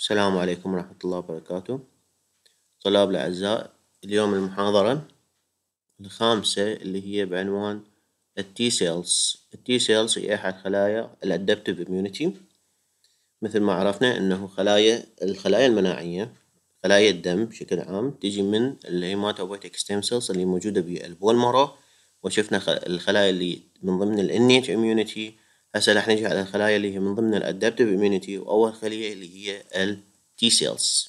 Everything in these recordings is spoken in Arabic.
السلام عليكم ورحمة الله وبركاته طلاب الأعزاء اليوم المحاضرة الخامسة اللي هي بعنوان التي سيلز التي سيلز هي أحد خلايا الأدابتيف إميونيتي مثل ما عرفنا أنه خلايا الخلايا المناعية خلايا الدم بشكل عام تجي من الهيماتوبويتيك ستيم سيلز اللي موجودة بالبول مرة وشفنا الخلايا اللي من ضمن ال اميونيتي هسه راح نجي على الخلايا اللي هي من ضمن الادابتيف اميونيتي واول خليه اللي هي التي سيلز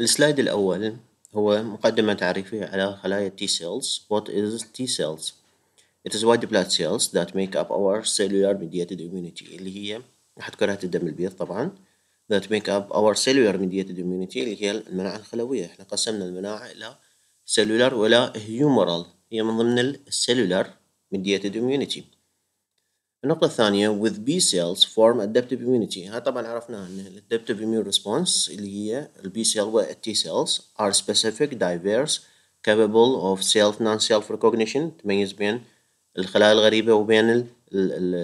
السلايد الاول هو مقدمة تعريفية على خلايا T cells. What is T cells? It is white blood cells that make up our cellular mediated immunity اللي هي راح كرات الدم البيض طبعا that make up our cellular mediated immunity اللي هي المناعة الخلوية احنا قسمنا المناعة إلى cellular ولا humoral هي من ضمن السيلولار mediated immunity النقطة الثانية with B cells form adaptive immunity هاي طبعا عرفنا ان adaptive immune response اللي هي ال B cell و T cells are specific diverse capable of self non self recognition تميز بين الخلايا الغريبة وبين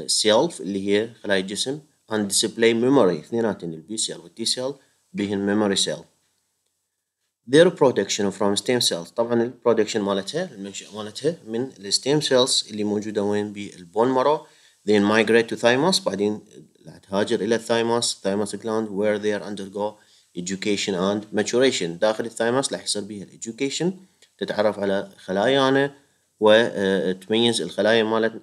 self, اللي هي خلايا الجسم and display memory اثنيناتهم البي سيل والتي cell بهن memory cell their production from stem cells طبعا البرودكشن مالتها المنشأ مالتها من الستيم سيلز اللي موجودة وين بالبون مرو then migrate to thymus بعدين تهاجر إلى الثايموس thymus gland where they are undergo education and maturation داخل الثايموس راح يصير بيها education تتعرف على خلايانا وتميز آه، الخلايا مالت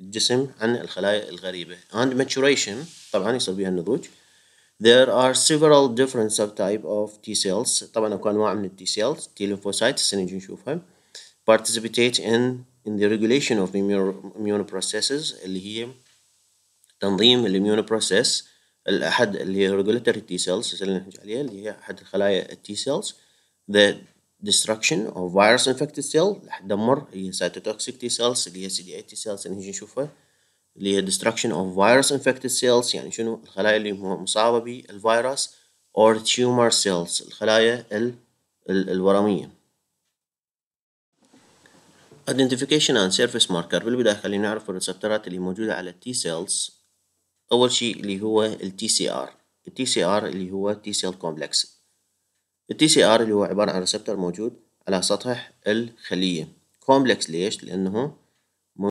الجسم عن الخلايا الغريبة and maturation طبعا يصير بيها النضوج There are several different subtypes of T cells طبعا اكو انواع من التي cells T lymphocytes هسه نجي participate in in the regulation of immune processes اللي هي تنظيم الاميون بروسيس الاحد اللي هي regulatory T cells اللي نحكي عليها اللي هي احد الخلايا cells the destruction of virus infected cell دمر هي cytotoxic T cells اللي هي CD8 T cells اللي نشوفها اللي هي destruction of virus infected cells يعني شنو الخلايا اللي مصابة بالفيروس or tumor cells الخلايا ال ال الورمية identification and surface marker بالبداية خلينا نعرف الريسبترات اللي موجودة على T cells أول شيء اللي هو ال TCR ال TCR اللي هو T cell complex ال TCR اللي هو عبارة عن ريسبتر موجود على سطح الخلية complex ليش؟ لأنه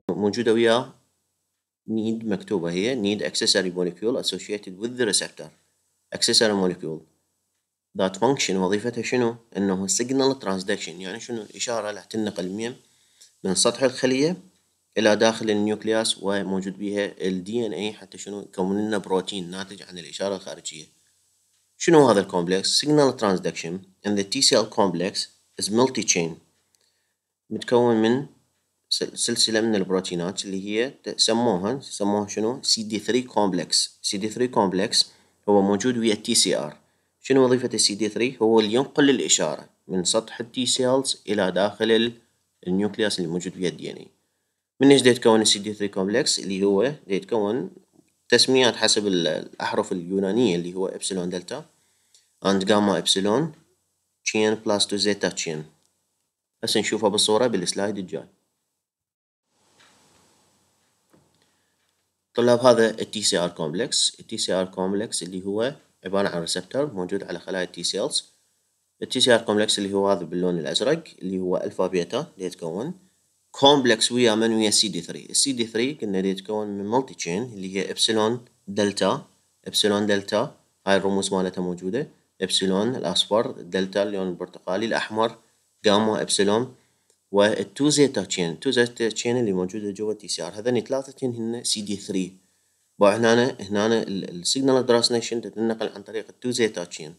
موجودة وياه نيد مكتوبة هي نيد accessory molecule associated with the receptor accessory molecule that function وظيفتها شنو؟ انه signal transduction يعني شنو الاشارة راح تنقل من من سطح الخلية الى داخل النيوكلياس وموجود بيها ال DNA حتى شنو يكون لنا بروتين ناتج عن الاشارة الخارجية شنو هذا الكومبلكس؟ signal transduction and the T cell complex is multi chain متكون من سلسله من البروتينات اللي هي سموها سموها شنو سي دي 3 كومبلكس سي دي 3 كومبلكس هو موجود ويا التي سي ار شنو وظيفه السي دي 3 هو اللي ينقل الاشاره من سطح التي سيلز الى داخل النيوكليوس اللي موجود ويا الدي ان اي من ايش يتكون السي دي 3 كومبلكس اللي هو يتكون تسميات حسب الاحرف اليونانيه اللي هو ابسلون دلتا اند جاما ابسلون تشين بلس تو زيتا تشين هسه نشوفها بالصوره بالسلايد الجاي طلاب هذا التي سي ار كومبلكس التي سي ار كومبلكس اللي هو عبارة عن ريسبتور موجود على خلايا التي سيلز التي سي ار كومبلكس اللي هو هذا باللون الازرق اللي هو الفا بيتا يتكون كومبلكس ويا من ويا سي دي 3 السي دي 3 قلنا يتكون من ملتي تشين اللي هي ابسلون دلتا ابسلون دلتا هاي الرموز مالتها موجوده ابسلون الاصفر دلتا اللون البرتقالي الاحمر جاما ابسلون والتو زيتا تشين تو زيتا تشين اللي موجوده جوا التي سي ار هذني ثلاثه هن سي دي 3 بو هنا هنا السيجنال ترانسليشن تتنقل عن طريق التو زيتا تشين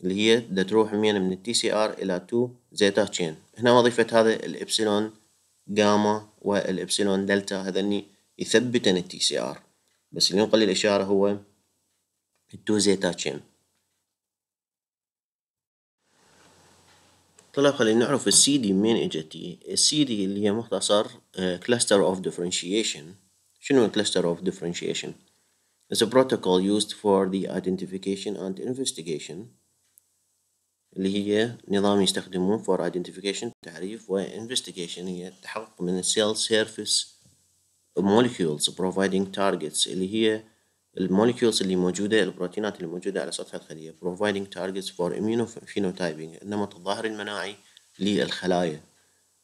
اللي هي دا تروح من من التي سي ار الى تو زيتا تشين هنا وظيفه هذا الابسلون جاما والابسلون دلتا هذني يثبتن التي سي ار بس اللي ينقل الاشاره هو التو زيتا تشين طلب خلينا نعرف السي دي منين اجت إيه؟ السي دي اللي هي مختصر كلاستر اوف ديفرنشيشن شنو كلاستر اوف ديفرنشيشن is a protocol used for the identification and investigation اللي هي نظام يستخدمون for identification تعريف و investigation هي تحقق من cell surface molecules providing targets اللي هي المولكيولز اللي موجودة البروتينات اللي موجودة على سطح الخلية providing targets for immunophenotyping النمط الظاهري المناعي للخلايا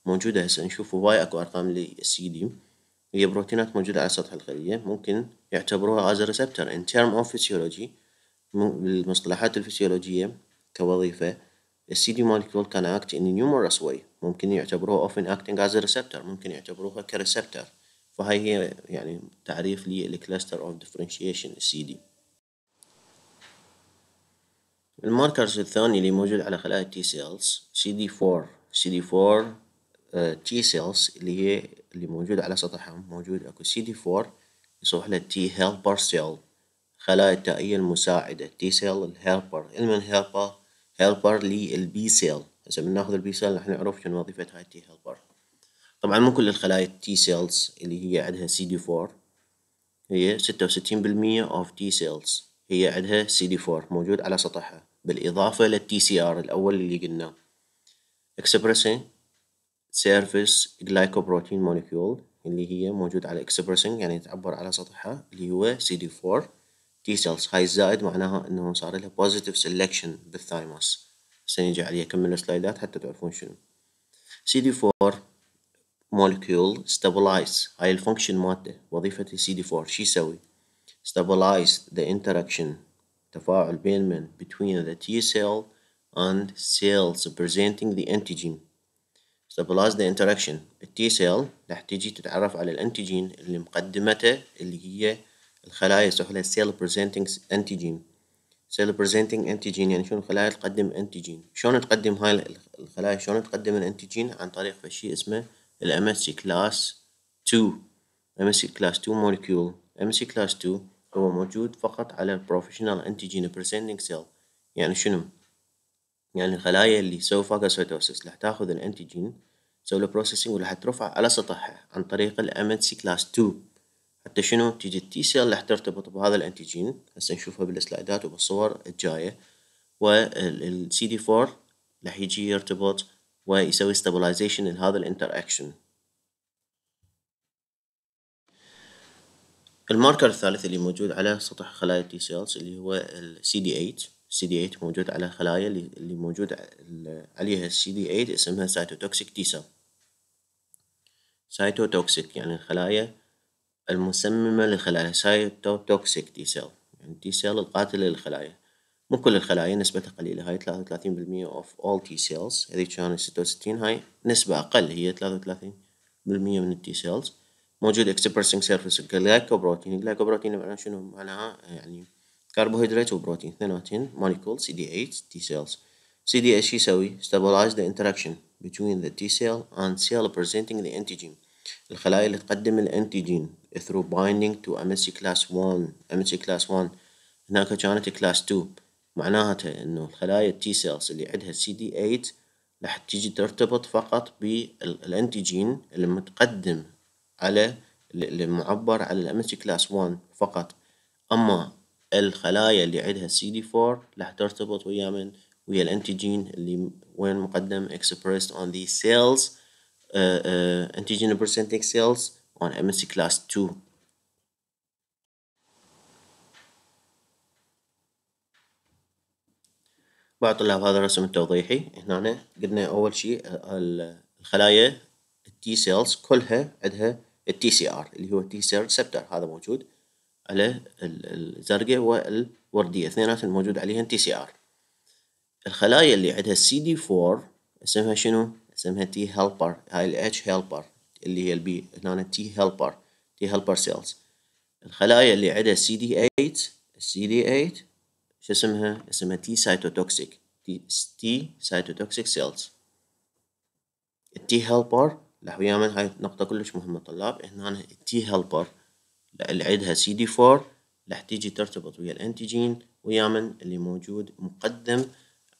موجودة هسه نشوف هواي اكو ارقام للسي دي هي بروتينات موجودة على سطح الخلية ممكن يعتبروها as a receptor in term of physiology بالمصطلحات الفسيولوجية كوظيفة السي دي molecule can act in numerous way ممكن يعتبروها often acting as a receptor ممكن يعتبروها كريسبتر فهاي هي يعني تعريف لي الكلاستر اوف ديفرنشيشن السي دي الماركرز الثاني اللي موجود على خلايا التي سيلز سي دي 4 سي دي 4 تي سيلز اللي هي اللي موجود على سطحهم موجود اكو سي دي 4 يصبح له تي هيلبر سيل خلايا التائية المساعدة تي سيل الهيلبر المن هيلبر هيلبر للبي سيل هسه بناخذ البي سيل راح نعرف شنو وظيفة هاي التي هيلبر طبعا مو كل الخلايا T سيلز اللي هي عندها سي دي 4 هي ستة وستين بالمية اوف تي سيلز هي عندها سي دي 4 موجود على سطحها بالإضافة للتي سي ار الأول اللي قلناه اكسبرسين سيرفيس جلايكوبروتين موليكيول اللي هي موجود على اكسبرسنج يعني تعبر على سطحها اللي هو سي دي 4 تي سيلز هاي الزائد معناها انه صار لها بوزيتيف سelection بالثايموس سنجي عليها كمل سلايدات السلايدات حتى تعرفون شنو سي دي 4 molecule stabilize هاي الفونكشن مالته وظيفة ال CD4 شي يسوي stabilize the interaction تفاعل بين من between the T cell and cells presenting the antigen stabilize the interaction T cell راح تجي تتعرف على الانتيجين اللي مقدمته اللي هي الخلايا سهلة cell presenting antigen سيل presenting انتيجين يعني شلون الخلايا تقدم انتيجين شلون تقدم هاي الخلايا شلون تقدم الانتيجين عن طريق شيء اسمه ال MSC class 2 MSC class 2 molecule MSC class 2 هو موجود فقط على professional انتيجين presenting سيل يعني شنو يعني الخلايا اللي سووا فاجوسيتوسيس راح تاخذ الانتيجين تسوي له بروسيسنج وراح ترفع على سطحها عن طريق ال MSC class 2 حتى شنو تيجي التي سيل راح ترتبط بهذا الانتيجين هسه نشوفها بالسلايدات وبالصور الجايه والسي cd 4 راح يجي يرتبط ويسوي stabilization لهذا الانتراكشن الماركر الثالث اللي موجود على سطح خلايا التي سيلز اللي هو ال CD8 CD8 موجود على خلايا اللي موجود عليها ال CD8 اسمها cytotoxic T cell cytotoxic يعني الخلايا المسممة للخلايا cytotoxic T cell يعني T cell القاتلة للخلايا مو كل الخلايا نسبتها قليلة هاي 33% of all T cells هذي كان 66 هاي نسبة أقل هي 33% من T cells موجود expressing surface glycoprotein glycoprotein معناها شنو معناها يعني كربوهيدرات وبروتين اثنيناتهم molecule CD8 T cells CD8 شو يسوي stabilize the interaction between the T cell and cell presenting the antigen الخلايا اللي تقدم الانتيجين through binding to MSC class 1 MSC class 1 هناك كانت class 2 معناته انه الخلايا التي سيلز اللي عندها سي دي 8 راح تيجي ترتبط فقط بالانتيجين المتقدم على المعبر على الام اس كلاس 1 فقط اما الخلايا اللي عندها سي دي 4 راح ترتبط ويا من ويا الانتيجين اللي وين مقدم expressed اون ذي cells انتيجين آه، برسنتيك آه، سيلز presenting cells اس MSC class 2 بطلع هذا الرسم التوضيحي هنا قلنا اول شيء الخلايا التي سيلز كلها عندها التي سي ار اللي هو تي سي ريسبتر هذا موجود على الزرقاء والورديه اثنيناتهم موجود عليهم تي سي ار الخلايا اللي عندها سي دي 4 اسمها شنو؟ اسمها تي هيلبر هاي الاتش هيلبر اللي هي البي هنا تي هيلبر تي هيلبر سيلز الخلايا اللي عندها سي دي 8 السي دي 8 شو اسمها اسمها تي سايتوتوكسيك تي سايتوتوكسيك سيلز التي هيلبر لحو من هاي نقطة كلش مهمة طلاب هنا التي هيلبر اللي عندها سي دي 4 راح تيجي ترتبط ويا الانتيجين ويا من اللي موجود مقدم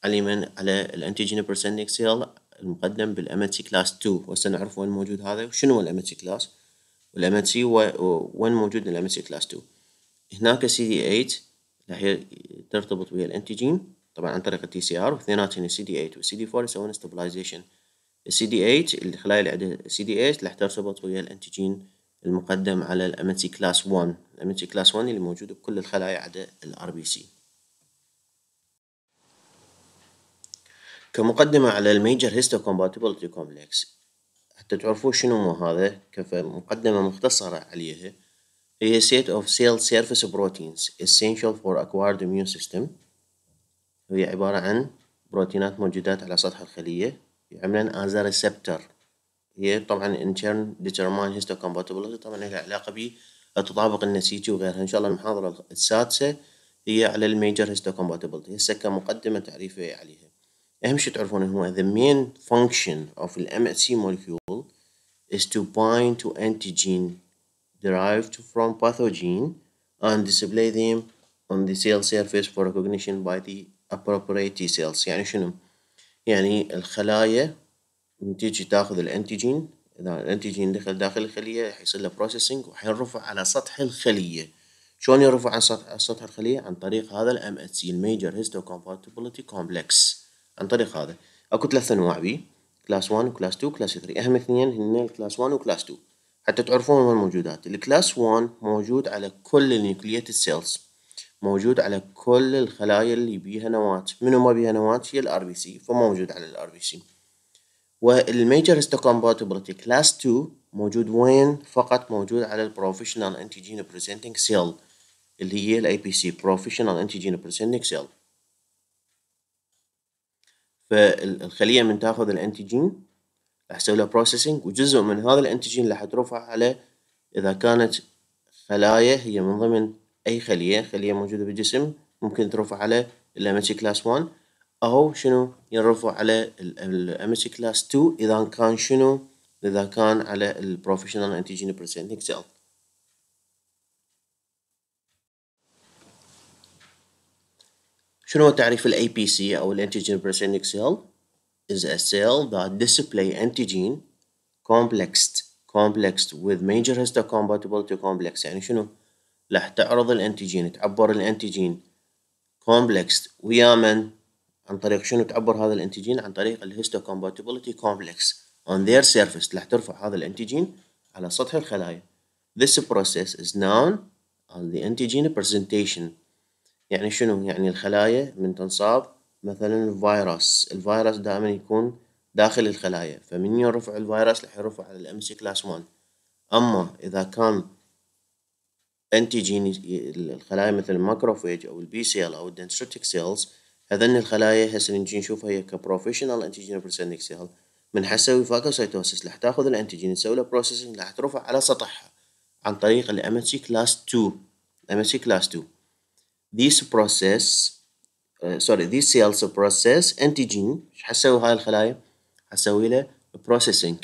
على من على الانتيجين برسنتيك سيل المقدم بالامتسي كلاس 2 وهسه نعرف وين موجود هذا وشنو هو الامتسي كلاس والامتسي وين موجود الامتسي كلاس 2 هناك سي دي 8 اللي هي ترتبط ويا الانتيجين طبعا عن طريق التي سي ار واثنيناتهم سي دي 8 والسي دي 4 يسوون ستابلايزيشن السي دي 8 الخلايا اللي عندها سي دي 8 راح ترتبط ويا الانتيجين المقدم على الام ان سي كلاس 1 الام ان سي كلاس 1 اللي موجود بكل الخلايا عدا الار بي سي كمقدمة على الميجر هيستو كومباتيبلتي كومبلكس حتى تعرفوا شنو هو هذا كمقدمة مختصرة عليها a set of cell surface proteins essential for acquired immune system هي عبارة عن بروتينات موجودات على سطح الخلية يعملن as a receptor هي طبعا in turn determine histocompatibility طبعا لها علاقة تطابق النسيجي وغيرها إن شاء الله المحاضرة السادسة هي على الميجر histocompatibility هسه كمقدمة تعريفية عليها أهم شيء تعرفون هو the main function of the MHC molecule is to bind to antigen derived from pathogen and display them on the cell surface for recognition by the appropriate T cells يعني شنو؟ يعني الخلايا من تيجي تاخذ الانتيجين اذا الانتيجين دخل داخل الخليه حيصير له بروسيسنج وحينرفع على سطح الخليه شلون يرفع على سطح سطح الخليه عن طريق هذا الام اتش سي الميجر هيستوكومباتبيلتي كومبلكس عن طريق هذا اكو ثلاث انواع بيه كلاس 1 وكلاس 2 وكلاس 3 اهم اثنين هن كلاس 1 وكلاس 2 حتى تعرفون وين موجودات الكلاس 1 موجود على كل النيوكليات السيلز موجود على كل الخلايا اللي بيها نواة منو ما بيها نواة هي الار بي سي فموجود على الار بي سي والميجر هيستوكومباتيبلتي كلاس 2 موجود وين فقط موجود على البروفيشنال انتيجين بريزنتنج سيل اللي هي الاي بي سي بروفيشنال انتيجين بريزنتنج سيل فالخليه من تاخذ الانتيجين اسوي له بروسيسنج وجزء من هذا الانتيجين اللي ترفع عليه اذا كانت خلايا هي من ضمن اي خليه خليه موجوده بالجسم ممكن ترفع على اتش كلاس 1 او شنو ينرفع على اتش كلاس 2 اذا كان شنو اذا كان على البروفيشنال انتيجين بريزنتنج سيل شنو تعريف الاي بي سي او الانتيجين بريزنتنج سيل is a cell that display antigen complexed complexed with major histocompatible to complex يعني شنو؟ راح تعرض الانتيجين تعبر الانتيجين complexed ويا من؟ عن طريق شنو تعبر هذا الانتيجين؟ عن طريق الهيستوكومباتيبلتي كومبلكس on their surface راح ترفع هذا الانتيجين على سطح الخلايا. This process is known as the antigen presentation. يعني شنو؟ يعني الخلايا من تنصاب مثلا الفيروس الفيروس دائما يكون داخل الخلايا فمن يرفع الفيروس راح يرفع على الام سي كلاس 1 اما اذا كان انتيجين الخلايا مثل الماكروفيج او البي ال او الدنستريتك سيلز هذن الخلايا هسه نجي نشوفها هي كبروفيشنال انتيجين برسنتيك سيل من حسوي فاكوسايتوسيس راح تاخذ الانتيجين تسوي له بروسيسنج راح ترفع على سطحها عن طريق الام سي كلاس 2 الام سي كلاس 2 This process سوري ذي سيلز بروسيس انتيجين ايش حسوي هاي الخلايا؟ حسوي له بروسيسنج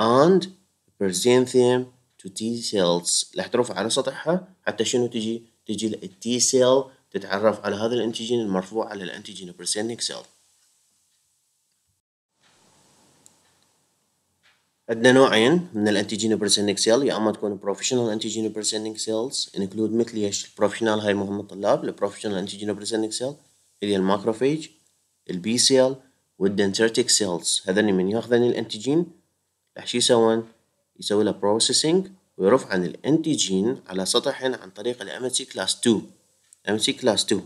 اند ثيم تو تي سيلز راح ترفع على سطحها حتى شنو تجي؟ تجي التي سيل تتعرف على هذا الانتيجين المرفوع على الانتيجين بريسينج سيل عندنا نوعين من الانتيجين بريسينج سيل يا اما تكون بروفيشنال انتيجين بريسينج سيلز انكلود مثل ايش البروفيشنال هاي مهمه الطلاب البروفيشنال انتيجين بريسينج سيل اللي هي الماكروفيج البي سيل والدندريتك سيلز هذني من ياخذن الانتيجين راح شو يسوون؟ يسوي له بروسيسنج ويرفع عن الانتيجين على سطحهن عن طريق الام سي كلاس 2 ام سي كلاس 2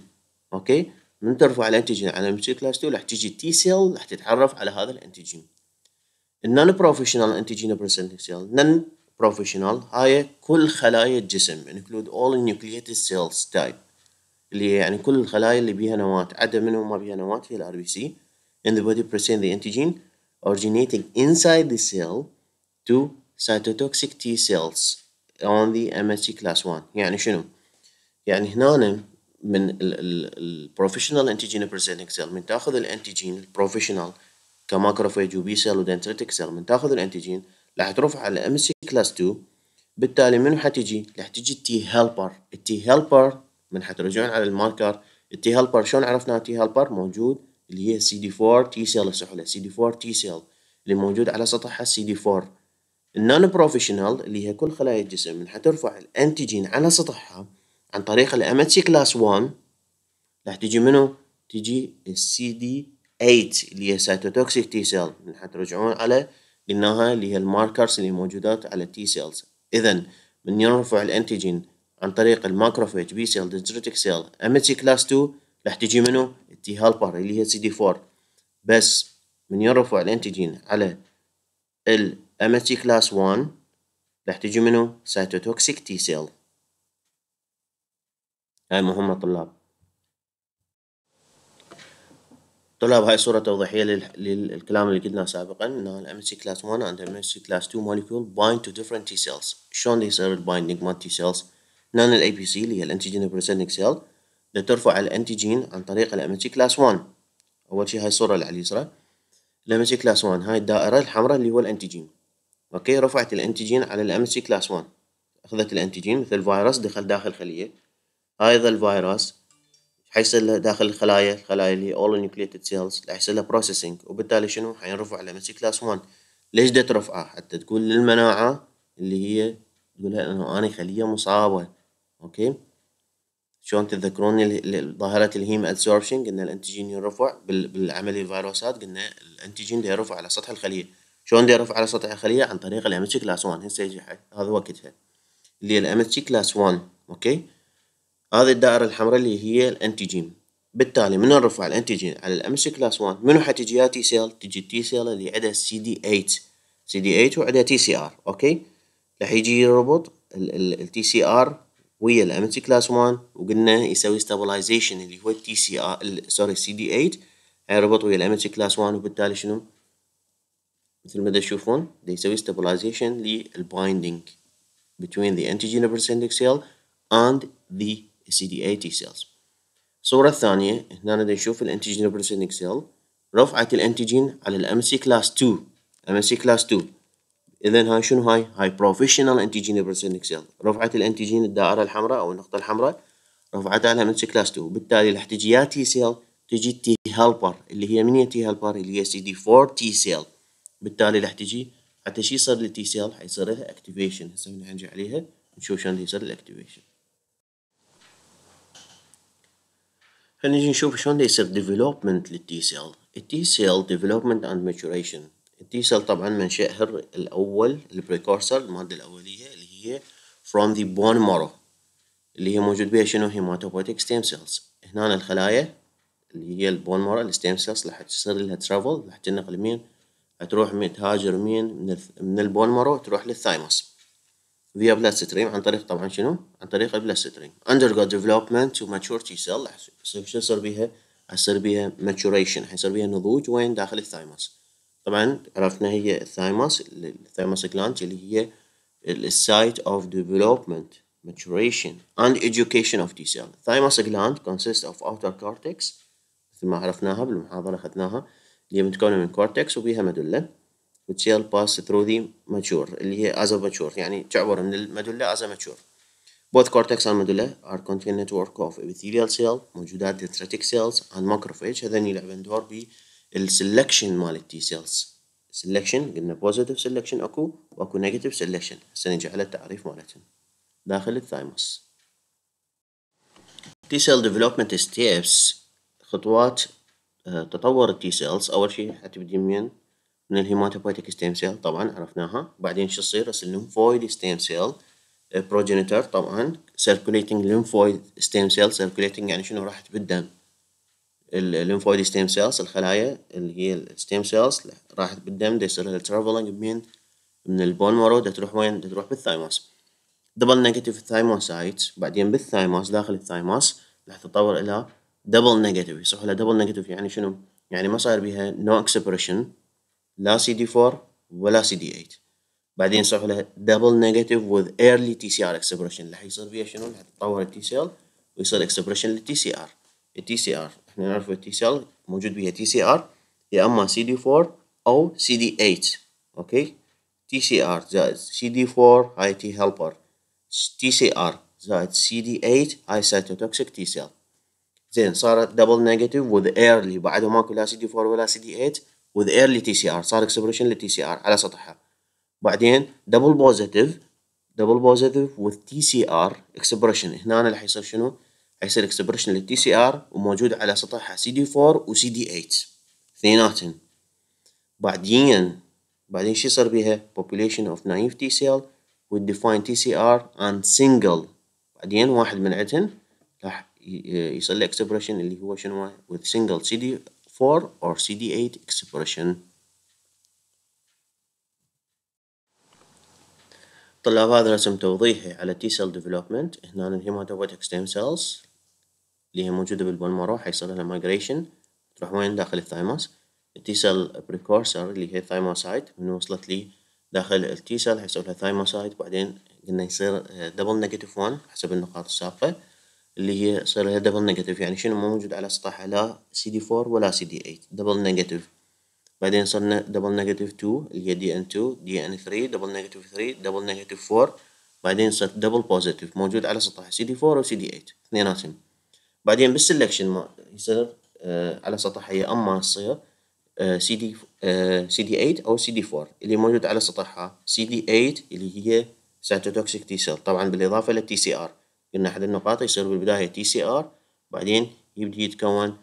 اوكي من ترفع الانتيجين على ام سي كلاس 2 راح تجي تي سيل راح تتعرف على هذا الانتيجين النون بروفيشنال انتيجين بريزنتنج سيل نن بروفيشنال هاي كل خلايا الجسم انكلود اول نيوكليتد سيلز تايب اللي هي يعني كل الخلايا اللي بيها نواة عدا منهم ما بيها نواة هي الار بي سي the body present the antigen originating inside the cell to cytotoxic T cells on the MSC class 1 يعني شنو؟ يعني هنا من البروفيشنال انتيجين بريزنتنج سيل من تاخذ الانتيجين البروفيشنال كماكروفيج وبي سيل ودنتريتك سيل من تاخذ الانتيجين راح ترفع على ام سي كلاس 2 بالتالي منو حتجي؟ راح تجي التي هيلبر التي هيلبر من حترجعون على الماركر التي هيلبر شلون عرفنا تي هيلبر موجود اللي هي سي دي 4 تي سيل السحله سي دي 4 تي سيل اللي موجود على سطحها سي دي 4 النون بروفيشنال اللي هي كل خلايا الجسم من حترفع الانتيجين على سطحها عن طريق الام اتش كلاس 1 راح تجي منو تجي السي دي 8 اللي هي سيتوتوكسيك تي سيل من حترجعون على قلناها اللي هي الماركرز اللي موجودات على التي سيلز اذا من يرفع الانتيجين عن طريق الماكروفيج بي سيل دندريتك سيل ام سي كلاس 2 راح تجي منه التي هالبر اللي هي سي دي 4 بس من يرفع الانتيجين على الام سي كلاس 1 راح تجي منه سايتوتوكسيك تي سيل هاي مهمة طلاب طلاب هاي صورة توضيحية للكلام اللي قلناه سابقا ان الام سي كلاس 1 and الام سي كلاس 2 molecule bind to different T cells شلون يصير البايندينج مال T cells نان الاي بي سي اللي هي الانتيجين بريسلنج سيل بدها ترفع الانتيجين عن طريق الامتي كلاس 1 اول شيء هاي الصوره اللي على اليسرى الامتي كلاس 1 هاي الدائره الحمراء اللي هو الانتيجين اوكي رفعت الانتيجين على الامتي كلاس 1 اخذت الانتيجين مثل فيروس دخل داخل خليه هذا الفيروس حيصير له داخل الخلايا الخلايا اللي هي all nucleated cells حيصير له processing وبالتالي شنو حينرفع لمسي كلاس 1 ليش دترفعه ترفعه حتى تقول للمناعة اللي هي تقول لها انه انا خلية مصابة اوكي شلون تتذكرون ظاهرة الهيم ادسوربشن قلنا الانتيجين يرفع بالعملية الفيروسات قلنا الانتيجين يرفع على سطح الخلية شلون يرفع على سطح الخلية عن طريق الام اتش كلاس 1 هسه يجي هذا وقتها اللي هي الام اتش كلاس 1 اوكي هذه الدائرة الحمراء اللي هي الانتيجين بالتالي من نرفع الانتيجين على الام اتش كلاس 1 منو حتجي تي سيل تجي التي سيل اللي عندها سي دي 8 سي دي 8 وعندها تي سي ار اوكي راح يجي يربط التي سي ار ويا الامتي كلاس 1 وقلنا يسوي ستابلايزيشن اللي هو التي سي ار سوري سي دي 8 يربط ويا الامتي كلاس 1 وبالتالي شنو مثل ما تشوفون دي يسوي ستابلايزيشن للبايندينج between the antigen representing cell and the CD8 T cells الصورة الثانية هنا نشوف الانتيجين representing cell رفعت الانتيجين على الامسي كلاس 2 امسي كلاس 2 اذا هاي شنو هاي؟ هاي بروفيشنال انتيجين لبرسنك سيل رفعت الانتيجين الدائره الحمراء او النقطه الحمراء رفعتها لها من كلاس 2 بالتالي راح تجي يا تي سيل تجي تي هيلبر اللي هي من تي هيلبر اللي هي سي دي 4 تي سيل بالتالي راح تجي حتى شي يصير للتي سيل حيصير لها اكتيفيشن هسه نجي عليها نشوف شلون يصير الاكتيفيشن خلينا نجي نشوف شلون يصير ديفلوبمنت للتي سيل التي سيل ديفلوبمنت اند ماتوريشن التي سيل طبعا منشأها الأول البريكورسر المادة الأولية اللي هي from the bone marrow اللي هي موجود بها شنو هيماتوبوتيك ستيم سيلز هنا الخلايا اللي هي البون مارو الستيم سيلز راح تصير لها ترافل راح تنقل مين تروح مين تهاجر مين من, من البون مارو تروح للثايموس via bloodstream عن طريق طبعا شنو عن طريق البلاستريم undergo development to maturity cell راح يصير شو يصير بيها يصير بيها maturation حيصير بيها نضوج وين داخل الثايموس طبعا عرفنا هي الثايموس الثايموس جلاند اللي هي السايت اوف ديفلوبمنت maturation and education of T cell. Thymus gland consists of outer cortex مثل ما عرفناها بالمحاضرة أخذناها اللي هي متكونة من cortex وبيها مدلة which cell pass through the mature اللي هي as a mature يعني تعبر من المدلة as a mature. Both cortex and medulla are contain network of epithelial cells موجودات dendritic cells and macrophage هذين يلعبون دور ب السلكشن مال التي سيلز سلكشن قلنا بوزيتيف سلكشن اكو واكو نيجاتيف سلكشن هسه نجي على التعريف مالتهم داخل الثايموس تي سيل ديفلوبمنت ستيبس خطوات آه، تطور التي سيلز اول شيء حتبدي من من الهيماتوبويتيك ستيم سيل طبعا عرفناها بعدين شو يصير الليمفويد ستيم سيل بروجينيتور طبعا سيركوليتنج ليمفويد ستيم سيل سيركوليتنج يعني شنو راح تبدا الليمفويد ستيم سيلز الخلايا اللي هي الستيم سيلز راح بالدم دا يصير لها ترافلنج من من البون مارو دا تروح وين دا تروح بالثايموس دبل نيجاتيف ثايموسايت بعدين بالثايموس داخل الثايموس راح تتطور الى دبل نيجاتيف يصير لها دبل نيجاتيف يعني شنو؟ يعني ما صار بيها نو no اكسبريشن لا سي دي 4 ولا سي دي 8 بعدين يصير لها دبل نيجاتيف وذ ايرلي تي سي ار اكسبريشن راح يصير بيها شنو؟ راح تتطور التي سيل ويصير اكسبريشن للتي سي ار التي سي ار احنا نعرف التي سيل موجود بها تي سي ار يا اما سي دي 4 او سي دي 8 اوكي تي سي ار زائد سي دي 4 هاي تي هيلبر تي سي ار زائد سي دي 8 هاي سيتوتوكسيك تي سيل زين صارت دبل نيجاتيف وذ اير اللي بعده ماكو لا سي دي 4 ولا سي دي 8 وذ اير لتي سي ار صار اكسبريشن لتي سي ار على سطحها بعدين دبل بوزيتيف دبل بوزيتيف وذ تي سي ار اكسبريشن هنا راح يصير شنو؟ حيصير اكسبريشن للتي سي ار وموجود على سطحها سي دي 4 وسي دي 8 اثنيناتن بعدين بعدين شو يصير بيها population of naive T cell with defined TCR and single بعدين واحد من عندهم راح يصير له expression اللي هو شنو with single CD4 or CD8 expression طلاب هذا رسم توضيحي على T cell development هنا الهيماتوبوتيك stem cells اللي هي موجودة بالبلمارة حيصير لها مايجريشن تروح وين داخل الثايموس التي سيل بريكورسر اللي هي الثايموسايت من وصلت لي داخل التي سيل حيصير لها ثايموسايت بعدين قلنا يصير دبل نيجاتيف 1 حسب النقاط السابقة اللي هي يصير لها دبل نيجاتيف يعني شنو موجود على سطحها لا سي دي 4 ولا سي دي 8 دبل نيجاتيف بعدين صرنا دبل نيجاتيف 2 اللي هي دي ان 2 دي ان 3 دبل نيجاتيف 3 دبل نيجاتيف 4 بعدين صرت دبل بوزيتيف موجود على سطح سي دي 4 وسي دي 8 اثنيناتهم بعدين بالسلكشن ما يصير آه على سطحية اما يصير سي دي سي دي 8 او سي دي 4 اللي موجود على سطحها سي دي 8 اللي هي سيتوتوكسيك تي سيل طبعا بالاضافة للتي سي ار قلنا احد النقاط يصير بالبداية تي سي ار بعدين يبدي يتكون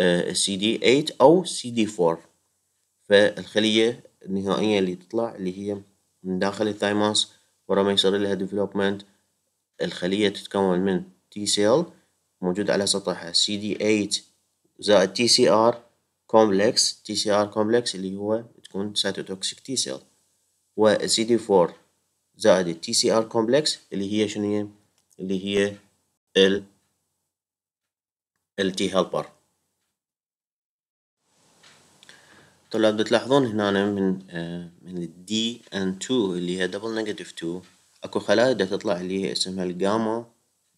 السي دي 8 او سي دي 4 فالخلية النهائية اللي تطلع اللي هي من داخل الثايموس ورا ما يصير لها ديفلوبمنت الخلية تتكون من تي سيل موجود على سطحها cd 8 زائد تي سي ار كومبلكس اللي هو تكون cytotoxic T cell و cd 4 زائد التي سي اللي هي شنو هي اللي هي ال التي هيلبر طلعت بتلاحظون هنا من آه من الدي ان 2 اللي هي دبل نيجاتيف 2 اكو خلايا دا تطلع اللي هي اسمها الجاما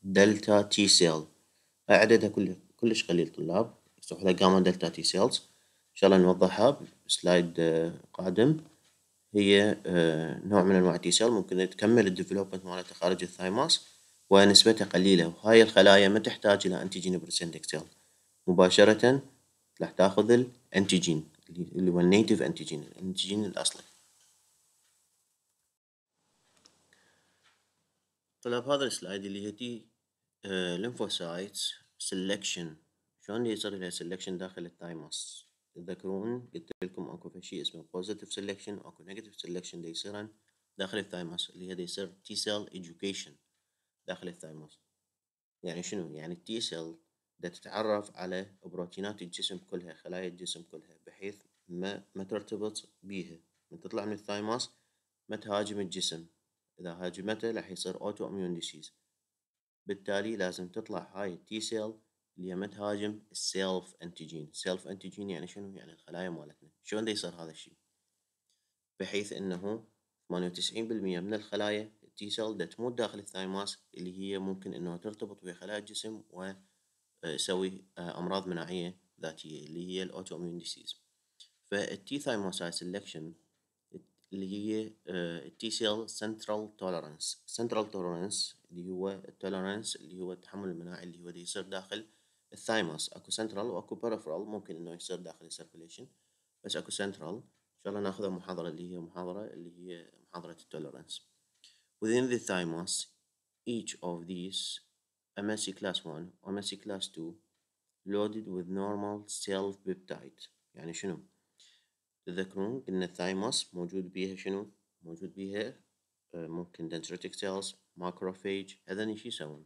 دلتا تي سيل عددها كل كلش قليل طلاب يصلح لها جاما دلتا تي سيلز ان شاء الله نوضحها بسلايد آه، قادم هي آه، نوع من انواع التي سيل ممكن تكمل الديفلوبمنت مالتها خارج الثايماس ونسبتها قليله وهاي الخلايا ما تحتاج الى انتيجين برسندك سيل مباشره راح تاخذ الانتيجين اللي هو النيتف انتيجين الانتيجين الاصلي طلاب هذا السلايد اللي هي تي آه، lymphocytes selection شلون يصير لها selection داخل التايموس تتذكرون لكم اكو فشي اسمه positive selection واكو negative selection دا يصير داخل الثايموس اللي هي دا يصير T cell education داخل الثايموس يعني شنو يعني التي سيل دا تتعرف على بروتينات الجسم كلها خلايا الجسم كلها بحيث ما ما ترتبط بيها من تطلع من الثايموس ما تهاجم الجسم اذا هاجمته راح يصير اوتو اميون ديسيز بالتالي لازم تطلع هاي التي سيل اللي ما تهاجم السيلف انتيجين سيلف انتيجين يعني شنو يعني الخلايا مالتنا شلون دا يصير هذا الشيء بحيث انه 98% من الخلايا التي سيل دا تموت داخل الثايماس اللي هي ممكن انه ترتبط ويا خلايا الجسم وتسوي آه، آه، امراض مناعيه ذاتيه اللي هي الاوتو اميون ديسيز فالتي ثايموسايت سيلكشن اللي هي التي سيل سنترال تولرانس سنترال تولرانس اللي هو التولرانس اللي هو التحمل المناعي اللي هو دي يصير داخل الثايموس اكو سنترال واكو بيرفرال ممكن انه يصير داخل السيركوليشن بس اكو سنترال ان شاء الله ناخذها محاضره اللي هي محاضره اللي هي محاضره التولرانس within the thymus each of these MSC class 1 MSC class 2 loaded with normal cell peptide يعني شنو تذكرون قلنا الثايموس موجود بيها شنو موجود بيها آه، ممكن dendritic cells ماكروفاج هذني شي يسوون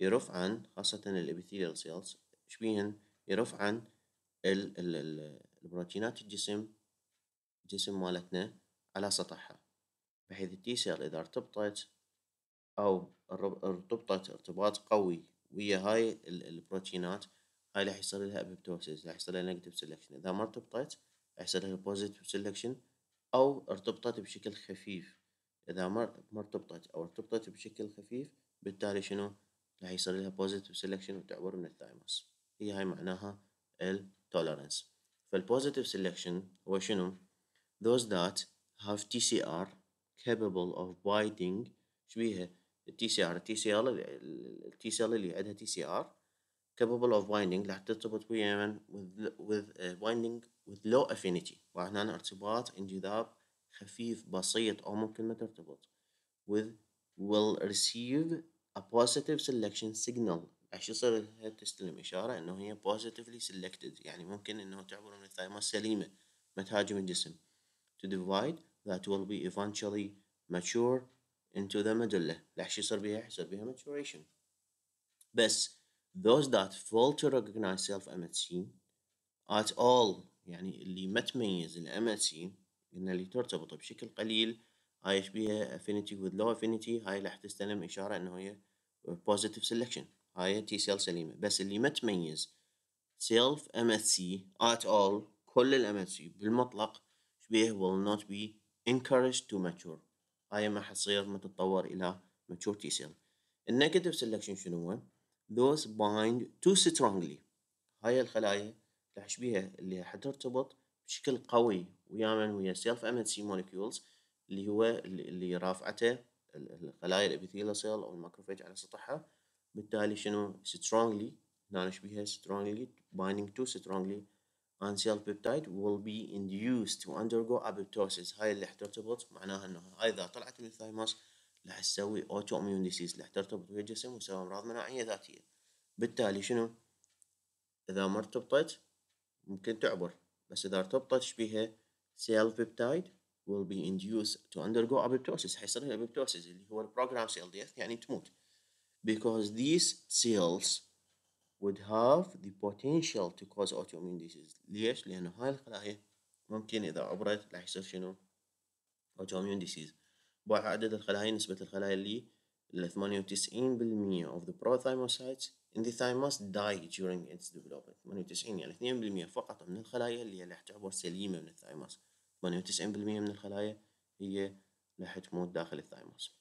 يرف عن خاصة الابيثيليال سيلز شبيهن يرف عن ال ال ال البروتينات الجسم الجسم مالتنا على سطحها بحيث التي سيل إذا ارتبطت أو ارتبطت ارتباط قوي ويا هاي البروتينات هاي راح يصير لها ابيبتوسيس راح يصير لها نيجاتيف سيلكشن إذا ما ارتبطت راح يصير لها بوزيتيف سيلكشن أو ارتبطت بشكل خفيف إذا ارتبطت أو ارتبطت بشكل خفيف بالتالي شنو راح يصير لها بوزيتيف سيلكشن وتعبر من الثايموس هي هاي معناها التولرنس فالبوزيتيف سيلكشن هو شنو those that have TCR capable of binding شبيهة التي TCR TCR التي اللي عندها TCR capable of binding راح ترتبط ويا من with with uh, binding with low affinity وهنا ارتباط انجذاب خفيف بسيط أو ممكن ما ترتبط with will receive a positive selection signal عشان يصير لها تستلم إشارة إنه هي positively selected يعني ممكن إنه تعبر من الثايمة سليمة ما تهاجم الجسم to divide that will be eventually mature into the medulla لحش يصير بها يصير بها maturation بس those that fail to recognize self MHC at all يعني اللي ما تميز الام ال قلنا اللي ترتبط بشكل قليل هاي يشبيها affinity with low affinity هاي راح تستلم إشارة إنه هي positive selection هاي تي سيل سليمة بس اللي ما تميز self MSC at all كل ال MSC بالمطلق شبيه will not be encouraged to mature هاي ما حتصير ما تتطور إلى mature T cell النيجاتيف selection شنو هو؟ those bind too strongly هاي الخلايا تحشبيها اللي حترتبط بشكل قوي ويا من ويا سيلف ام سي مولكيولز اللي هو اللي رافعته الخلايا الابيثيلا سيل او الماكروفيج على سطحها بالتالي شنو strongly هنا نعم نشبهها strongly تو سترونجلي ان سيل بيبتايد ويل بي induced تو اندرجو apoptosis هاي اللي حترتبط معناها انه هاي اذا طلعت من الثايموس راح تسوي اوتو اميون ديسيز راح ترتبط ويا الجسم وتسوي امراض مناعيه ذاتيه بالتالي شنو اذا ما ارتبطت ممكن تعبر بس اذا ارتبطت شبيها cell peptide will be induced to undergo apoptosis حيصير apoptosis اللي هو program cell death يعني تموت because these cells would have the potential to cause autoimmune disease ليش؟ لأنه هاي الخلايا ممكن إذا عبرت راح يصير شنو؟ autoimmune disease بعد عدد الخلايا نسبة الخلايا اللي 98% of the prothymocytes in the thymus die during its development 98 يعني 2% فقط من الخلايا اللي هي راح تعتبر سليمة من الثايموس 98% من الخلايا هي راح تموت داخل الثايموس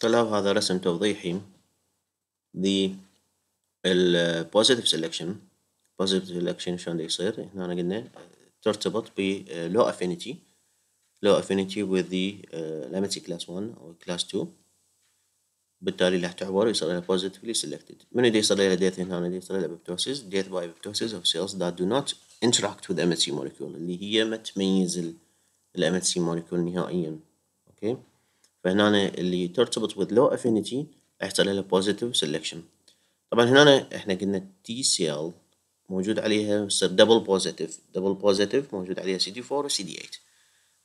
طلاب هذا رسم توضيحي ذي البوزيتيف سelection positive selection شلون يصير هنا أنا قلنا ترتبط ب low affinity low affinity with the uh, lametic class 1 or class 2 بالتالي له تعور يصير له positively selected من يدي يصير له ديث هنا يدي يصير له بيبتوسيس ديث باي سيلز of cells that do not interact with MHC molecule اللي هي ما تميز ال MHC molecule نهائيا اوكي فهنا اللي ترتبط with low affinity يصير لها positive selection طبعا هنا احنا قلنا T cell موجود عليها يصير double positive double positive موجود عليها CD4 و CD8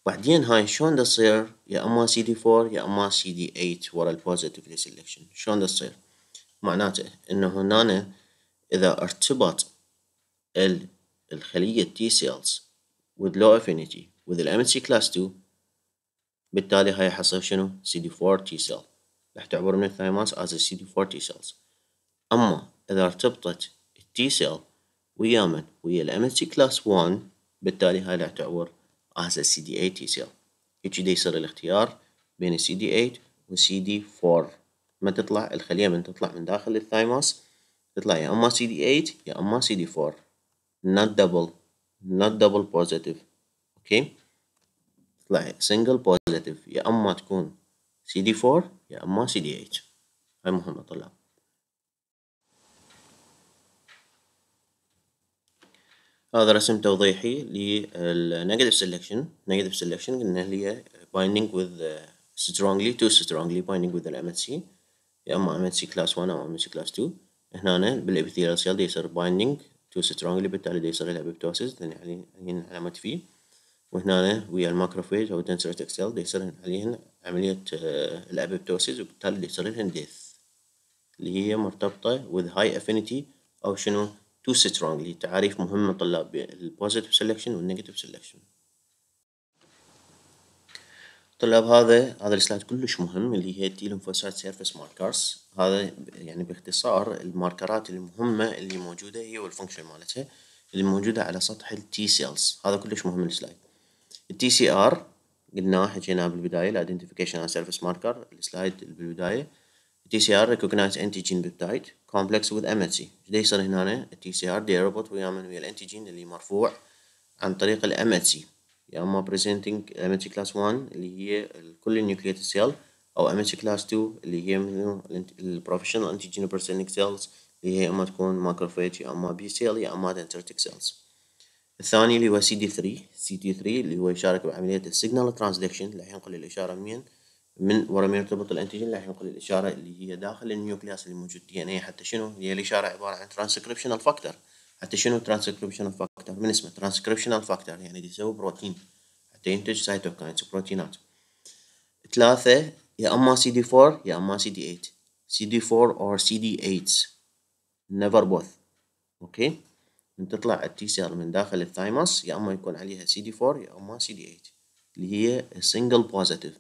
وبعدين هاي شلون دا تصير يا اما سي دي 4 يا اما سي دي 8 ورا البوزيتيف ريسلكشن شلون دا تصير معناته انه هنا اذا ارتبط الخلية T cells with low affinity with MHC class 2 بالتالي هاي حصير شنو CD4 T cell راح تعبر من الثايماس as a CD4 T cells أما إذا ارتبطت التي سيل ويا من ويا MHC class 1 بالتالي هاي راح تعبر وهذا السي cd 8 cell. هيجي ده يصير الاختيار بين cd 8 و cd 4 ما تطلع الخلية من تطلع من داخل الثايموس تطلع يا اما cd 8 يا اما cd 4 not double not double positive اوكي تطلع single positive يا اما تكون cd 4 يا اما cd 8 هاي مهمة طلاب هذا رسم توضيحي للنيجاتيف سelection negative selection قلنا هي binding with uh, strongly to strongly binding with الMHC يا اما MHC class 1 او MHC class 2 هنا بالابيثيليال سيل يصير binding to strongly بالتالي يصير لها بيبتوسيس لان عليهن علامة في وهنا ويا الماكروفيج او دنسرتك سيل يصير عليهن عملية uh, الابيبتوسيس وبالتالي يصير لهن ديث اللي هي مرتبطة with high affinity أو شنو تو سترونجلي تعاريف مهمة طلاب البوزيتيف سيلكشن والنيجاتيف سيلكشن طلاب هذا هذا السلايد كلش مهم اللي هي تي ليمفوسايت سيرفيس ماركرز هذا يعني باختصار الماركرات المهمة اللي موجودة هي والفانكشن مالتها اللي موجودة على سطح التي سيلز هذا كلش مهم السلايد التي سي ار قلناه حكيناه بالبداية الايدنتيفيكيشن سيرفيس ماركر السلايد بالبداية تي سي ار ريكوجنايز انتيجين بيبتايد كومبلكس وذ ام ال سي ايش يصير هنا التي سي ار يربط ويا من ويا الانتيجين اللي مرفوع عن طريق الام ال سي يا اما بريزنتنج ام ال سي كلاس 1 اللي هي كل النيوكليتد سيل او ام ال سي كلاس 2 اللي هي من البروفيشنال انتيجين بريزنتنج سيلز اللي هي اما تكون ماكروفيج يا اما بي سيل يا اما دنترتيك سيلز الثاني اللي هو سي دي 3 سي دي 3 اللي هو يشارك بعمليه السيجنال ترانسدكشن اللي ينقل الاشاره من من ورا ما يرتبط الانتيجين راح ينقل الاشاره اللي هي داخل النيوكلياس اللي موجود دي ان اي حتى شنو هي الاشاره عباره عن ترانسكريبشنال فاكتور حتى شنو ترانسكريبشنال فاكتور من اسمه ترانسكريبشنال فاكتور يعني يسوي بروتين حتى ينتج سايتوكاينز بروتينات ثلاثة يا اما سي دي 4 يا اما سي دي 8 سي دي 4 اور سي دي 8 نيفر بوث اوكي من تطلع التي سيل من داخل الثايموس يا اما يكون عليها سي دي 4 يا اما سي دي 8 اللي هي سنجل بوزيتيف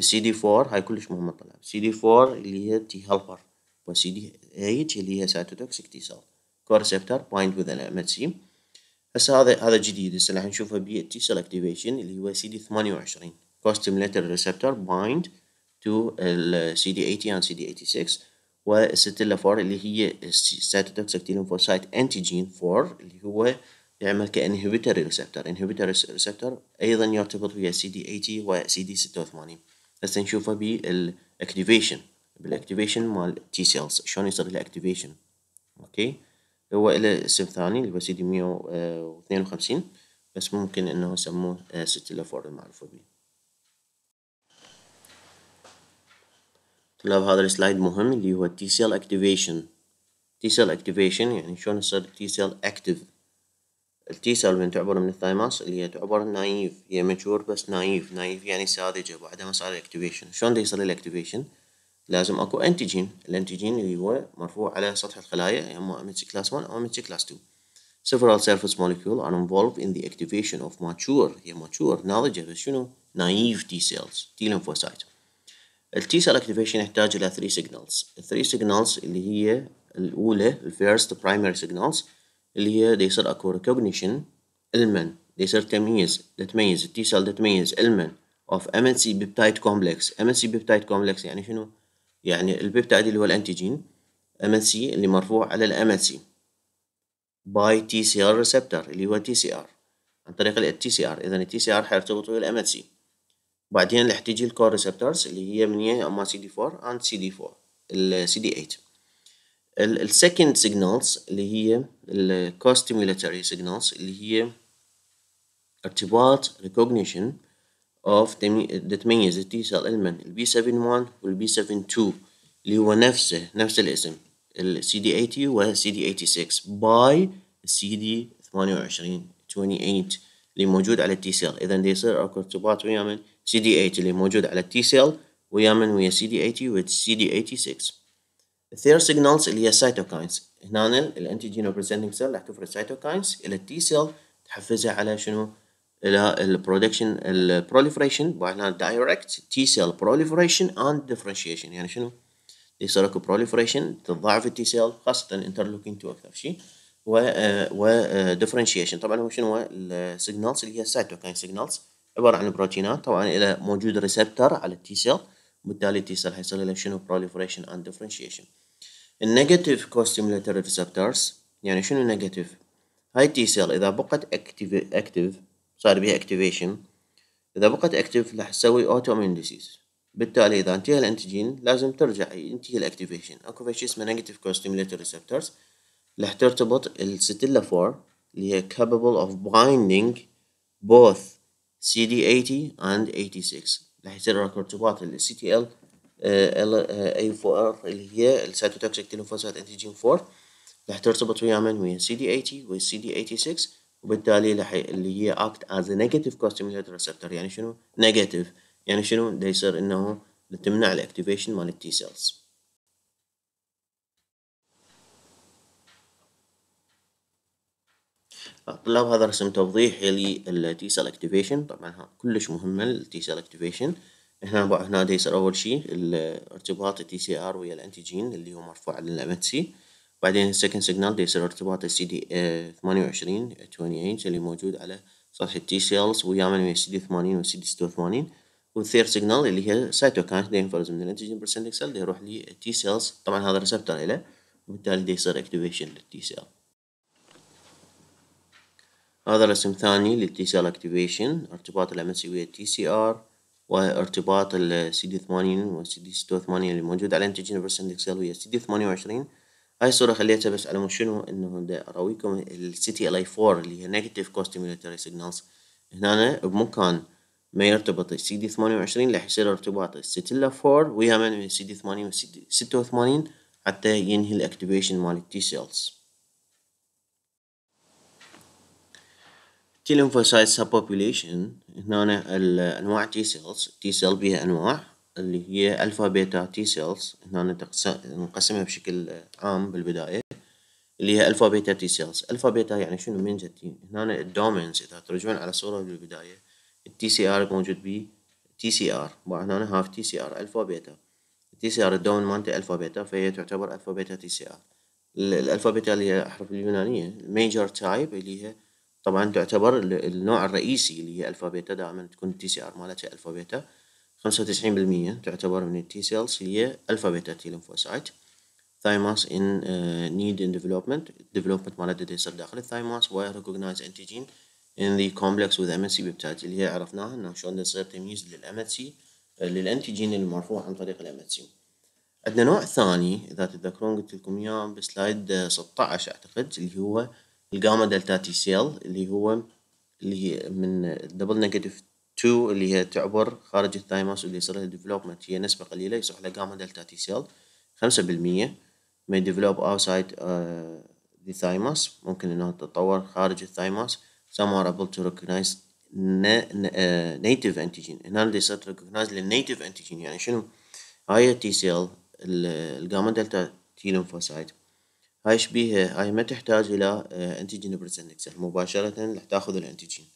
السي دي 4 هاي كلش مهمة طلع السي دي 4 اللي هي تي هيلبر والسي دي 8 اللي هي ساتوتوكسيك تي سيل كورسبتر بايند وذ ان ام ال سي هسه هذا هذا جديد هسه راح نشوفه تي سيل اكتيفيشن اللي هو سي دي 28 كوستيميليتر ريسبتر بايند تو السي دي 80 اند سي دي 86 والستيلا 4 اللي هي ساتوتوكسيك تي ليمفوسايت انتيجين 4 اللي هو يعمل كانهبيتر ريسبتر انهبيتر ريسبتر ايضا يرتبط ويا سي دي 80 وسي دي 86 هسه نشوفه بالاكتيفيشن بالاكتيفيشن مال تي سيلز شلون يصير الاكتيفيشن اوكي هو له اسم ثاني اللي هو سي دي 152 بس ممكن انه يسموه آه، ستيلافور المعروفه به طلاب هذا السلايد مهم اللي هو تي سيل اكتيفيشن تي سيل اكتيفيشن يعني شلون يصير تي سيل اكتيف التي سيل من تعبر من الثايماس اللي هي تعبر نايف هي ماتشور بس نايف نايف يعني ساذجة بعدها ما صار الاكتيفيشن شلون يصير الاكتيفيشن لازم اكو انتيجين الانتيجين اللي هو مرفوع على سطح الخلايا يا اما ام اتش كلاس 1 او ام اتش كلاس 2 Several surface molecules are involved in the activation of mature هي mature ناضجة بس شنو naive T cells T ال التي سيل activation يحتاج إلى 3 signals 3 signals اللي هي الأولى الفيرست primary signals اللي هي دي يصير اكو ريكوجنيشن المن دي يصير تمييز دا التي سيل تتميز تميز اوف ام ان سي بيبتايد كومبلكس ام ان سي بيبتايد كومبلكس يعني شنو؟ يعني البيبتايد اللي هو الانتيجين ام ان سي اللي مرفوع على الام ان سي باي تي سي ار ريسبتر اللي هو تي سي ار عن طريق التي سي ار اذا التي سي ار حيرتبط ويا الام ان سي بعدين راح تجي الكور ريسبترز اللي هي من هي اما سي دي 4 اند سي دي 4 السي دي 8 السكند سيجنالز اللي هي الكوستيمولاتوري سيجنالز اللي هي ارتباط recognition of تتميز التي سيل element البي 71 والبي 72 اللي هو نفسه نفس الاسم السي دي 80 والسي دي 86 باي السي دي 28 28 اللي موجود على التي سيل اذا يصير اكو ارتباط ويا من سي دي 8 اللي موجود على التي سيل ويا من ويا سي دي 80 والسي دي 86 الثير سيجنالز اللي هي سايتوكاينز هنا الانتيجين بريزنتنج سيل راح تفرز سايتوكاينز الى التي سيل تحفزها على شنو الى البرودكشن البروليفريشن وهنا دايركت تي سيل بروليفريشن اند ديفرنشيشن يعني شنو يصير اكو بروليفريشن تضاعف التي سيل خاصه انترلوكين 2 اكثر شيء و و ديفرنشيشن طبعا هو شنو هو السيجنالز اللي هي السايتوكاين سيجنالز عباره عن بروتينات طبعا الى موجود ريسبتر على التي سيل بالتالي T cell لهم شنو proliferation and differentiation النيجاتيف costimulatory receptors يعني شنو نيجاتيف هاي T cell إذا بقت active اكتيف صار بها activation إذا بقت active راح تسوي autoimmune ديزيز بالتالي إذا انتهى الانتيجين لازم ترجع ينتهي الأكتيفيشن اكو في شيء اسمه نيجاتيف كوستيميليتور ريسبتورز راح ترتبط الستيلا 4 اللي هي capable of binding both CD80 and 86 لهيسير ركرتبات ال CTL آه، آه، A4R اللي هي السيتوتوكسيك تيلوفوسفات انتيجين 4 راح ترتبط ويا من ويا CD 80 ويا CD 86 وبالتالي لح اللي هي act as a negative costimulator receptor يعني شنو؟ negative يعني شنو؟ ده يصير انه تمنع الاكتيفيشن مال التي سيلز الطلاب هذا رسم توضيحي للتي سيل اكتيفيشن طبعا كلش مهمة التي سيل اكتيفيشن هنا بقى هنا يصير اول شيء الارتباط التي سي ار ويا الانتيجين اللي هو مرفوع للام ات سي بعدين السكند سيجنال يصير ارتباط السي دي اه ثمانية وعشرين ثمانية اللي موجود على سطح التي سيلز ويا من ويا السي دي ثمانين والسي دي ستة وثمانين والثير سيجنال اللي هي سايتوكاين دي ينفرز من الانتيجين برسنتك سيل يروح للتي سيلز طبعا هذا ريسبتر له وبالتالي يصير اكتيفيشن للتي سيل هذا رسم ثاني t سيل اكتيفيشن ارتباط ويا تي سي ار وارتباط السي دي ثمانين والسي دي ستة وثمانين اللي موجود على انتجين برسنت سيل ويا cd دي ثمانية وعشرين هاي الصورة خليتها بس على شنو انه دا اراويكم السي تي ال اي 4 اللي هي نيجاتيف كوستيميولاتري سيجنالز هنا بمكان ما يرتبط السي دي ثمانية وعشرين راح يصير ارتباط الستيلا 4 ويا من السي دي ثمانية وستة وثمانين حتى ينهي الاكتيفيشن مال التي سيلز تي سب سبوبيوليشن هنا انواع تي سيلز تي سيل بيها أنواع اللي هي ألفا بيتا تي سيلز هنا نقسمها بشكل عام بالبداية اللي هي ألفا بيتا تي سيلز ألفا بيتا يعني شنو من جد هنا الدومينز إذا ترجعون على صورة بالبداية التي سي ار موجود بيه تي سي ار هنا هاف تي سي ار ألفا بيتا تي سي ار الدومين مالته ألفا بيتا فهي تعتبر ألفا بيتا تي سي ار الألفا بيتا اللي هي أحرف اليونانية الميجر تايب اللي هي طبعا تعتبر النوع الرئيسي اللي هي الفا بيتا دائما تكون التي سي ار مالتها الفا بيتا خمسة وتسعين بالمية تعتبر من التي سيلز هي الفا بيتا تي لمفوسايت ثايماس ان نيد ان ديفلوبمنت ديفلوبمنت development مالتها يصير داخل الثايموس و recognize antigen in the complex with سي peptides اللي هي عرفناها انه شلون يصير تمييز للام آه، للانتيجين المرفوع عن طريق الام سي عندنا نوع ثاني اذا تتذكرون قلت لكم اياه بسلايد 16 آه، اعتقد اللي هو الجاما دلتا تي سيل اللي هو اللي هي من دبل نيجاتيف 2 اللي هي تعبر خارج الثايموس اللي يصير لها ديفلوبمنت هي نسبة قليلة يصبح لها جاما دلتا تي سيل خمسة بالمية ما ديفلوب اوتسايد ذا ثايموس ممكن انها تتطور خارج الثايموس some are able to recognize آه، native انتيجين هنا اللي يصير ريكوجنايز للنيتيف انتيجين يعني شنو هاي التي سيل الجاما دلتا تي ليمفوسايت هاي شبيهة هاي ما تحتاج إلى أنتيجين آه، بريزنكسل مباشرة راح تاخذ الأنتيجين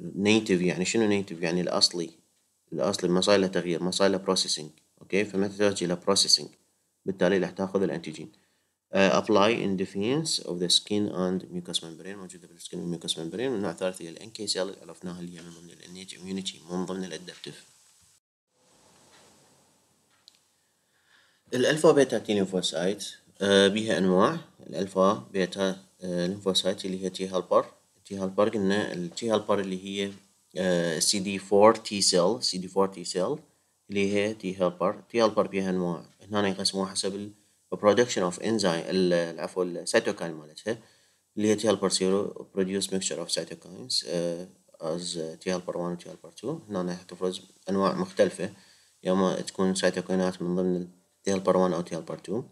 نيتف يعني شنو نيتف يعني الأصلي الأصلي ما صار له تغيير ما صار له بروسيسنج أوكي فما تحتاج إلى بروسيسنج بالتالي راح تاخذ الأنتيجين ابلاي ان ديفينس اوف ذا سكين اند ميوكس ممبرين موجوده بالسكين والميوكس ممبرين والنوع الثالث هي الان كي سيل اللي عرفناها اللي هي من ضمن الانيج اتش اميونيتي من ضمن الادبتف الالفا بيتا تيلينفوسايت آه، بيها أنواع الألفا بيتا آه، لينفوسايت اللي هي تي هالبر تي هالبر قلنا التي هالبر اللي هي سي دي 4 تي سيل سي دي 4 تي سيل اللي هي تي هالبر تي هالبر بيها أنواع هنا يقسموها حسب البرودكشن اوف انزايم عفوا السيتوكاين مالتها اللي هي تي هالبر سيرو بروديوس ميكشر اوف سيتوكاينز از تي هالبر 1 تي هالبر 2 هنا تفرز أنواع مختلفة يا اما تكون سيتوكاينات من ضمن تي هالبر 1 أو تي هالبر 2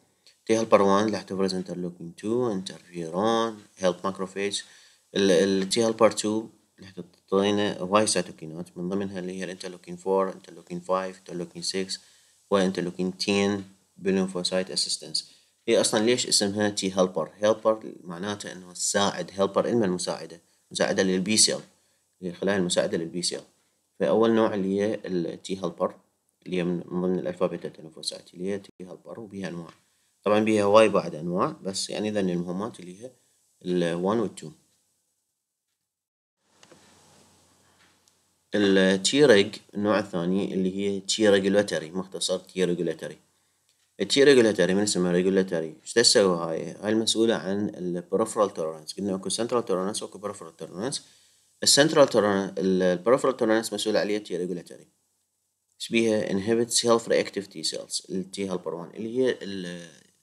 تي وان 1 لاحتفظ انترلوكين 2 انترفيرون هيلب ماكروفيج التي هلبر 2 راح تعطينا هواي سيتوكينات من ضمنها اللي هي الانترلوكين 4 انترلوكين 5 انترلوكين 6 وانترلوكين 10 بالليمفوسايت اسيستنس هي اصلا ليش اسمها تي هيلبر هيلبر معناته انه تساعد هيلبر اما المساعده مساعده للبي سيل هي الخلايا المساعده للبي سيل فاول نوع اللي هي التي هيلبر اللي هي من ضمن الالفابيتا بيتا اللي هي تي هيلبر وبها انواع طبعا بيها هواي بعد أنواع بس يعني ذن المهمات اللي هي ال1 الوان والتو التيرج النوع الثاني اللي هي تي ريجولاتوري مختصر تي ريجولاتوري التي ريجولاتوري من اسمها ريجولاتوري ايش تسوي هاي؟ هاي المسؤولة عن البروفرال تورنس قلنا اكو سنترال تورنس واكو بروفرال تورنس السنترال تورنس البروفرال تورنس مسؤول عليها تي ريجولاتوري ايش بيها؟ inhibits self reactive تي سيلز التي هالبر 1 اللي هي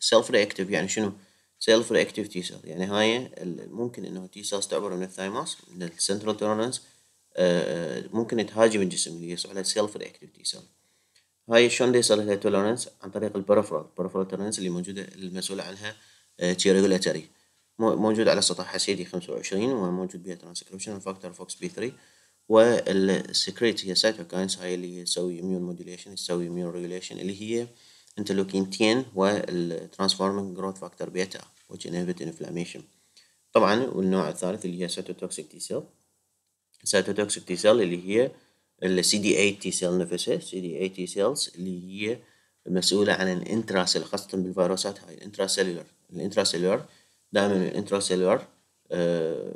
سيلف رياكتيف يعني شنو؟ سيلف رياكتيف تي سيل يعني هاي ممكن انه تي سيلز تعبر من الثايموس من السنترال تيرونز ممكن تهاجم الجسم اللي يصير عليه سيلف رياكتيف تي سيل هاي شلون يصير لها تولرنس عن طريق البرفرال البرفرال تولرنس اللي موجوده المسؤوله عنها تي آه، ريجولاتوري موجود على سطح حسيدي 25 وموجود بها ترانسكريبشن فاكتور فوكس بي 3 والسكريت هي سايتوكاينز هاي اللي تسوي اميون موديليشن تسوي اميون ريجوليشن اللي هي انترلوكين 10 والترانسفورمينج جروث فاكتور بيتا which inhibit inflammation طبعا والنوع الثالث اللي هي سيتوتوكسيك تي سيل سيتوتوكسيك تي سيل اللي هي السي دي 8 تي سيل نفسها سي دي 8 تي سيلز اللي هي مسؤولة عن الانتراسيل خاصة بالفيروسات هاي الانتراسيلولر الانتراسيلولر دائما الانتراسيلولر آه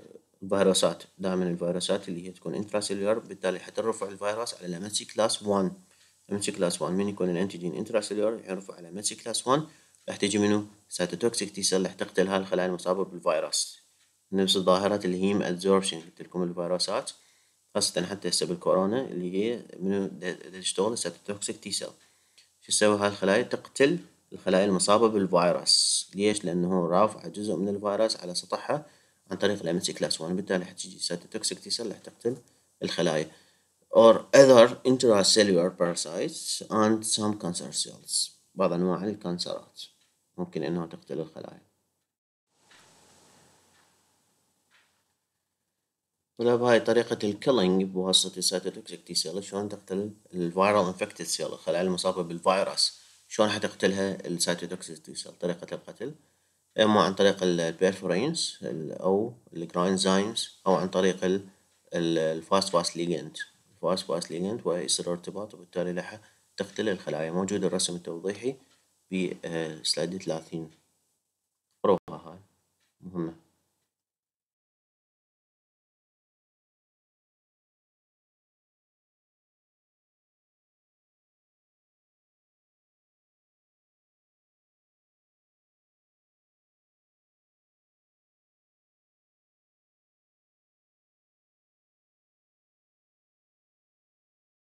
فيروسات دائما الفيروسات اللي هي تكون انتراسيلولر بالتالي حترفع الفيروس على الام كلاس 1 امس كلاس 1 من يكون الانتيجين سيلور يعرفوا على امس كلاس 1 راح تجي منه سايتوتوكسيك تي سيل راح تقتل هاي الخلايا المصابه بالفيروس نفس الظاهرة اللي هي ادزوربشن قلت لكم الفيروسات خاصة حتى هسه بالكورونا اللي هي منو تشتغل سايتوتوكسيك تي سيل شو تسوي هاي الخلايا تقتل الخلايا المصابة بالفيروس ليش؟ لأنه رافعة جزء من الفيروس على سطحها عن طريق الأمس كلاس 1 بالتالي حتجي سايتوتوكسيك تي سيل راح تقتل الخلايا or other intracellular parasites and some cancer cells بعض أنواع الكانسرات ممكن أنها تقتل الخلايا ولا بهاي طريقة الكيلينج بواسطة السيتوتوكسيك تي سيل شلون تقتل الفيرال انفكتد سيل الخلايا المصابة بالفيروس شلون حتقتلها السيتوتوكسيك تي سيل طريقة القتل إما عن طريق البيرفورينز أو الجراينزايمز أو عن طريق الفاست فاست ليجنت واس باس ليجند ويصير ارتباط وبالتالي لها تختل الخلايا موجود الرسم التوضيحي بسلايد آه، 30 روها هاي مهمة